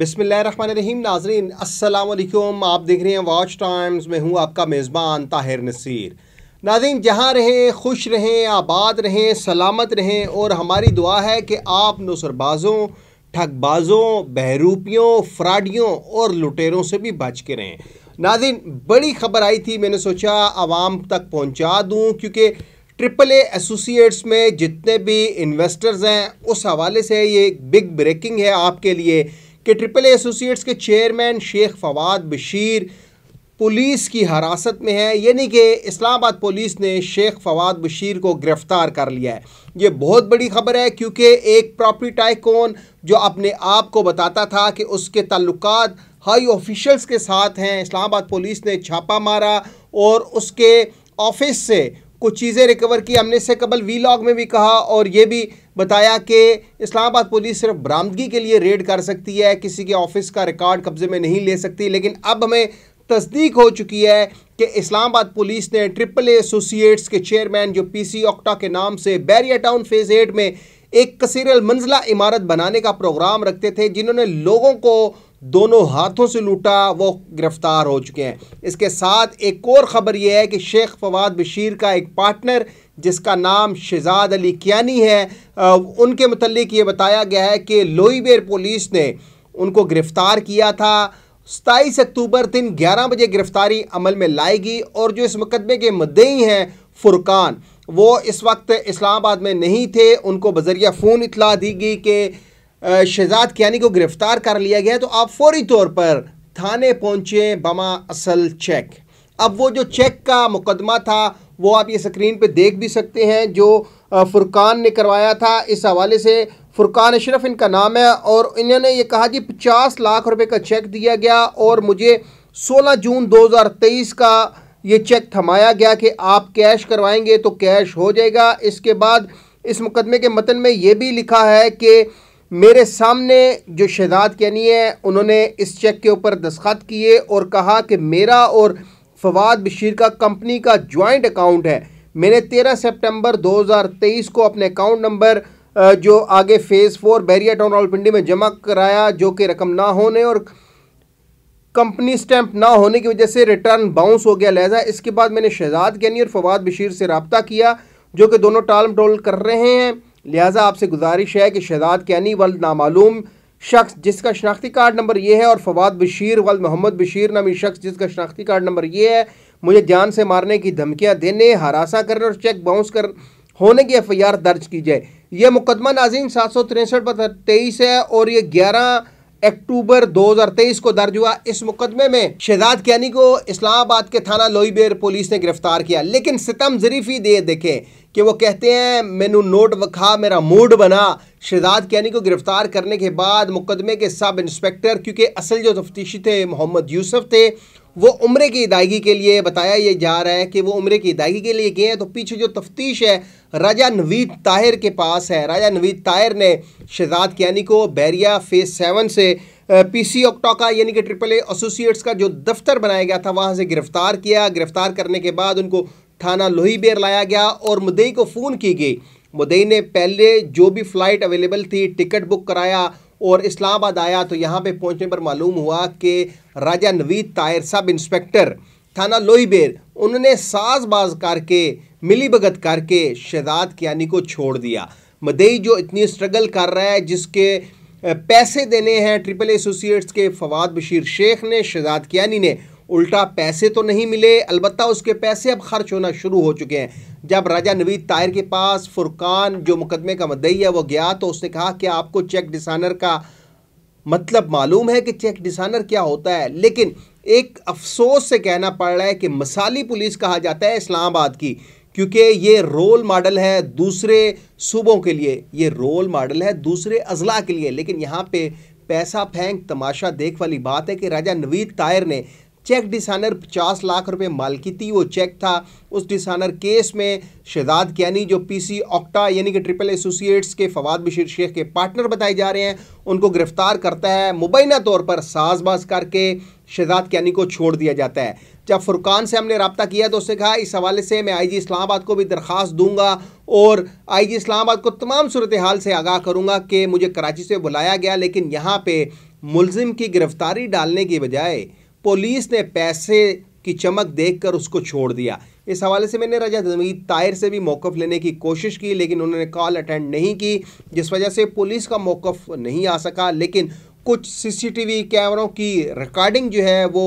बिसमीम नाजरीन असलकुम आप देख रहे हैं वॉच टाइम्स में हूँ आपका मेज़बान ताहिर नसीर नाजीन जहाँ रहें खुश रहें आबाद रहें सलामत रहें और हमारी दुआ है कि आप नसरबाज़ों ठगबाजों बहरूपियों फ्राडियों और लुटेरों से भी बच के रहें नाजिन बड़ी खबर आई थी मैंने सोचा आवाम तक पहुँचा दूँ क्योंकि ट्रिपल एसोसिएट्स में जितने भी इन्वेस्टर्स हैं उस हवाले से ये बिग ब्रेकिंग है आपके लिए कि ट्रिपल एसोसिएट्स के चेयरमैन शेख फवाद बशीर पुलिस की हरासत में है यानी कि इस्लामाबाद पुलिस ने शेख फवाद बशीर को गिरफ्तार कर लिया है ये बहुत बड़ी खबर है क्योंकि एक प्रॉपर्टी टाइकोन जो अपने आप को बताता था कि उसके ताल्लुक हाई ऑफिशल्स के साथ हैं इस्लामाबाद पुलिस ने छापा मारा और उसके ऑफिस से कुछ चीज़ें रिकवर की हमने इससे कबल वी लॉग में भी कहा और ये भी बताया कि इस्लामाबाद पुलिस सिर्फ बरामदगी के लिए रेड कर सकती है किसी के ऑफिस का रिकॉर्ड कब्जे में नहीं ले सकती लेकिन अब हमें तस्दीक हो चुकी है कि इस्लामाबाद पुलिस ने ट्रिपल एसोसिएट्स के चेयरमैन जो पीसी ऑक्टा के नाम से बैरिया टाउन फेज़ एट में एक कसीरल मंजिला इमारत बनाने का प्रोग्राम रखते थे जिन्होंने लोगों को दोनों हाथों से लूटा वो गिरफ्तार हो चुके हैं इसके साथ एक और ख़बर यह है कि शेख फवाद बशीर का एक पार्टनर जिसका नाम शहजाद अली कियानी है उनके मतलब ये बताया गया है कि लोईबेर पुलिस ने उनको गिरफ़्तार किया था सताईस अक्टूबर दिन ग्यारह बजे गिरफ़्तारी अमल में लाएगी और जो इस मुकदमे के मदई हैं फुरकान वो इस वक्त इस्लामाबाद में नहीं थे उनको बजरिया फ़ोन इतला दी गई कि शहजाद कियानी को गिरफ़्तार कर लिया गया तो आप फौरी तौर पर थाने पहुँचे बमा असल चेक अब वो जो चेक का मुकदमा था वो आप ये स्क्रीन पे देख भी सकते हैं जो फुरकान ने करवाया था इस हवाले से फुरकान अशरफ इनका नाम है और इन्होंने ये कहा जी पचास लाख रुपए का चेक दिया गया और मुझे सोलह जून दो हज़ार तेईस का ये चेक थमाया गया कि आप कैश करवाएंगे तो कैश हो जाएगा इसके बाद इस मुकदमे के मतन में ये भी लिखा है कि मेरे सामने जो शहजाद कैनी है उन्होंने इस चेक के ऊपर दस्खत किए और कहा कि मेरा और फवाद बशीर का कंपनी का जॉइंट अकाउंट है मैंने 13 सितंबर 2023 को अपने अकाउंट नंबर जो आगे फ़ेज़ फोर बैरिया टाउन ऑल पिंडी में जमा कराया जो कि रकम ना होने और कंपनी स्टैंप ना होने की वजह से रिटर्न बाउंस हो गया लहजा इसके बाद मैंने शहजाद गनी और फवाद बशीर से रबता किया जो कि दोनों टालम टोल कर रहे हैं लिहाजा आपसे गुजारिश है कि शहजाद कैनी वल नामालूम शख्स जिसका शनाख्ती कार्ड नंबर ये है और फवाद बशीर वल मोहम्मद बशीर नामी शख्स जिसका शनाख्ती कार्ड नंबर ये है मुझे जान से मारने की धमकियाँ देने हरासा करने और चेक बाउंस कर होने की एफ आई आर दर्ज की जाए यह मुकदमा नाजीन सात सौ तिरसठ तेईस है और ये ग्यारह अक्टूबर 2023 को दर्ज हुआ इस मुकदमे में शहजाद कैनी को इस्लामाबाद के थाना लोईबेर पुलिस ने गिरफ्तार किया लेकिन सितम जरीफी दे देखें कि वो कहते हैं मैनू नोट वखा मेरा मूड बना शहजाद कैनी को गिरफ्तार करने के बाद मुकदमे के सब इंस्पेक्टर क्योंकि असल जो तफ्तीशी थे मोहम्मद यूसुफ थे वो उम्र की अदायगी के लिए बताया ये जा रहा है कि वो उम्र की अदायगी के लिए गए हैं तो पीछे जो तफ्तीश है राजा नवीद ताहिर के पास है राजा नवीद ताहिर ने शहजाद कियानी को बैरिया फेस सेवन से पीसी ऑक्टोका यानी कि ट्रिपल एसोसिएट्स का जो दफ्तर बनाया गया था वहाँ से गिरफ़्तार किया गिरफ़्तार करने के बाद उनको थाना लोही बेर लाया गया और मुदई को फ़ोन की गई मुदई ने पहले जो भी फ़्लाइट अवेलेबल थी टिकट बुक कराया और इस्लामाबाद आया तो यहाँ पे पहुँचने पर मालूम हुआ कि राजा नवीद तायर सब इंस्पेक्टर थाना लोहीबेर उन्होंने साजबाज करके मिली भगत करके शहजाद कियानी को छोड़ दिया मदई जो इतनी स्ट्रगल कर रहा है जिसके पैसे देने हैं ट्रिपल एसोसिएट्स के फवाद बशीर शेख ने शहजाद कियानी ने उल्टा पैसे तो नहीं मिले अलबत्ता उसके पैसे अब खर्च होना शुरू हो चुके हैं जब राजा नवीद तायर के पास फुरकान जो मुकदमे का मदई है वो गया तो उसने कहा कि आपको चेक डिसानर का मतलब मालूम है कि चेक डिसानर क्या होता है लेकिन एक अफसोस से कहना पड़ रहा है कि मसाली पुलिस कहा जाता है इस्लामाबाद की क्योंकि ये रोल मॉडल है दूसरे सूबों के लिए ये रोल मॉडल है दूसरे अजला के लिए लेकिन यहाँ पे पैसा फेंक तमाशा देख वाली बात है कि राजा नवीद तायर ने चेक डिसानर पचास लाख रुपए मालकी थी वो चेक था उस डिसानर केस में शहजाद कैनी जो पीसी ऑक्टा यानी कि ट्रिपल एसोसिएट्स के फवाद बशीर शेख के पार्टनर बताए जा रहे हैं उनको गिरफ्तार करता है मुबैना तौर पर साजबाज करके शहजाद कैनी को छोड़ दिया जाता है जब फुरकान से हमने रबता किया तो उसने कहा इस हवाले से मैं आई जी इस्लामाबाद को भी दरख्वास्त दूंगा और आई जी इस्लामाबाद को तमाम सूरत हाल से आगाह करूँगा कि मुझे कराची से बुलाया गया लेकिन यहाँ पर मुलजिम की गिरफ्तारी डालने की बजाय पुलिस ने पैसे की चमक देखकर उसको छोड़ दिया इस हवाले से मैंने रजा जमीद तायर से भी मौक़ लेने की कोशिश की लेकिन उन्होंने कॉल अटेंड नहीं की जिस वजह से पुलिस का मौक़ नहीं आ सका लेकिन कुछ सीसीटीवी कैमरों की रिकॉर्डिंग जो है वो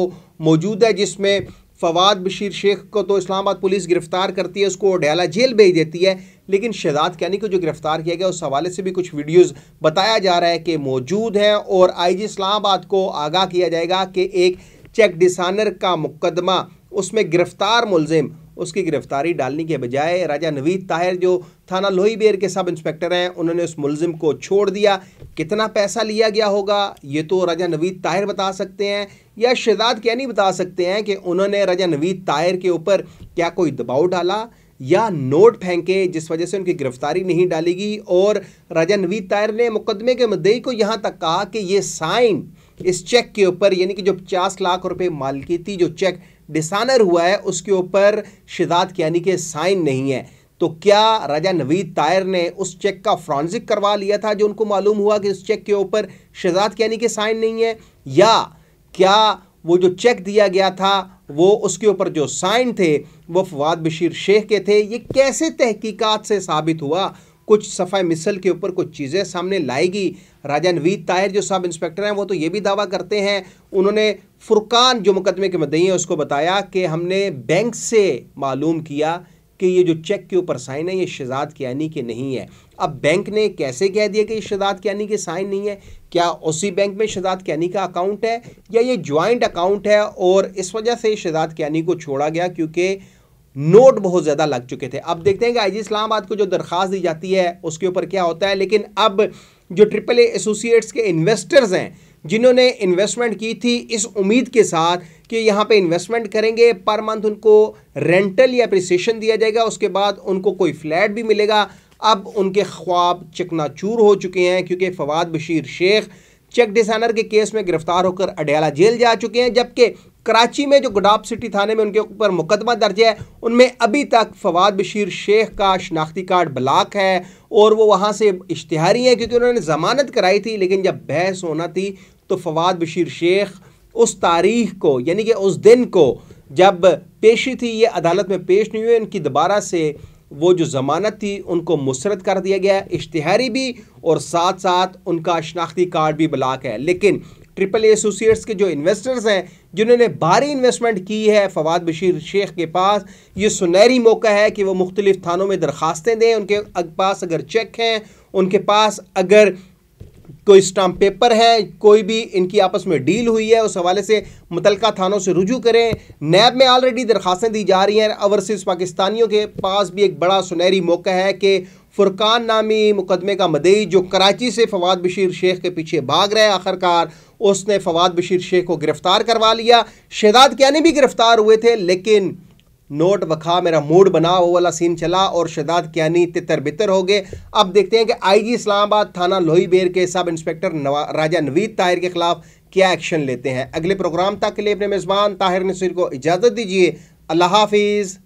मौजूद है जिसमें फवाद बशीर शेख को तो इस्लामाबाद पुलिस गिरफ़्तार करती है उसको डयाला जेल भेज देती है लेकिन शहजाद कैनी को जो गिरफ़्तार किया गया उस हवाले से भी कुछ वीडियोस बताया जा रहा है कि मौजूद हैं और आईजी इस्लामाबाद को आगाह किया जाएगा कि एक चेक डिसानर का मुकदमा उसमें गिरफ्तार मुलजिम उसकी गिरफ्तारी डालने के बजाय राजा नवीद ताहिर जो थाना लोही बेर के सब इंस्पेक्टर हैं उन्होंने उस मुलजिम को छोड़ दिया कितना पैसा लिया गया होगा ये तो राजा नवीद ताहिर बता सकते हैं या शहजाद नहीं बता सकते हैं कि उन्होंने राजा नवीद ताहिर के ऊपर क्या कोई दबाव डाला या नोट फेंके जिस वजह से उनकी गिरफ्तारी नहीं डालेगी और राजा नवीद ताहिर ने मुकदमे के मुद्दे को यहाँ तक कहा कि ये साइन इस चेक के ऊपर यानी कि जो पचास लाख रुपए मालकीती जो चेक डिसानर हुआ है उसके ऊपर शिदात यानी कि साइन नहीं है तो क्या राजा नवीद तायर ने उस चेक का फ्रांसिक करवा लिया था जो उनको मालूम हुआ कि उस चेक के ऊपर शिजात यानी कि साइन नहीं है या क्या वो जो चेक दिया गया था वो उसके ऊपर जो साइन थे वो फवाद बशीर शेख के थे ये कैसे तहकीकात से साबित हुआ कुछ सफ़ाई मिसल के ऊपर कुछ चीज़ें सामने लाएगी राजा नवीद ताहिर जो सब इंस्पेक्टर हैं वो तो ये भी दावा करते हैं उन्होंने फुरकान जो मुकदमे के मदई हैं उसको बताया कि हमने बैंक से मालूम किया कि ये जो चेक के ऊपर साइन है ये शहजाद कियानी के नहीं है अब बैंक ने कैसे कह दिया कि ये शहजाद कियानी के साइन नहीं है क्या उसी बैंक में शहजाद कियानी का अकाउंट है या ये ज्वाइंट अकाउंट है और इस वजह से शहजाद कियानी को छोड़ा गया क्योंकि नोट बहुत ज़्यादा लग चुके थे अब देखते हैं कि आई इस्लामाबाद को जो दरख्वास्त दी जाती है उसके ऊपर क्या होता है लेकिन अब जो ट्रिपल ए एसोसिएट्स के इन्वेस्टर्स हैं जिन्होंने इन्वेस्टमेंट की थी इस उम्मीद के साथ कि यहाँ पे इन्वेस्टमेंट करेंगे पर मंथ उनको रेंटल या अप्रिसिएशन दिया जाएगा उसके बाद उनको कोई फ्लैट भी मिलेगा अब उनके ख्वाब चकनाचूर हो चुके हैं क्योंकि फवाद बशीर शेख चेक डिसनर के केस में गिरफ्तार होकर अडयाला जेल जा चुके हैं जबकि कराची में जो गुडाप सिटी थाने में उनके ऊपर मुकदमा दर्ज है उनमें अभी तक फवाद बशीर शेख का शनाख्ती कार्ड ब्लाक है और वो वहाँ से इश्तहारी हैं क्योंकि उन्होंने ज़मानत कराई थी लेकिन जब बहस होना थी तो फवाद बशीर शेख उस तारीख को यानी कि उस दिन को जब पेशी थी ये अदालत में पेश नहीं हुए इनकी दोबारा से वो जो ज़मानत थी उनको मुसरत कर दिया गया है इश्तहारी भी और साथ साथ उनका शनाख्ती कार्ड भी ब्लाक है लेकिन ट्रिपल एसोसिएट्स के जो इन्वेस्टर्स हैं जिन्होंने भारी इन्वेस्टमेंट की है फवाद बशीर शेख के पास ये सुनहरी मौका है कि वो मुख्तलिफ थानों में दरख्वास्तें दें उनके पास अगर चेक हैं उनके पास अगर कोई स्टाम्प पेपर है कोई भी इनकी आपस में डील हुई है उस हवाले से मुतल थानों से रुजू करें नैब में ऑलरेडी दरखास्तें दी जा रही हैं ओवरसीज पाकिस्तानियों के पास भी एक बड़ा सुनहरी मौका है कि फुरकान नामी मुकदमे का मदई जो कराची से फवाद बशीर शेख के पीछे भाग रहे आखिरकार उसने फवाद बशीर शेख को गिरफ़्तार करवा लिया शहजाद क्या भी गिरफ़्तार हुए थे लेकिन नोट बखा मेरा मूड बना वो वाला सीन चला और शदाद क्यानी तितर बितर हो गए अब देखते हैं कि आईजी इस्लामाबाद थाना लोही बेर के सब इंस्पेक्टर राजा नवीद ताहिर के खिलाफ क्या एक्शन लेते हैं अगले प्रोग्राम तक के लिए अपने मेज़बान ताहिर नसीर को इजाज़त दीजिए अल्लाह हाफिज़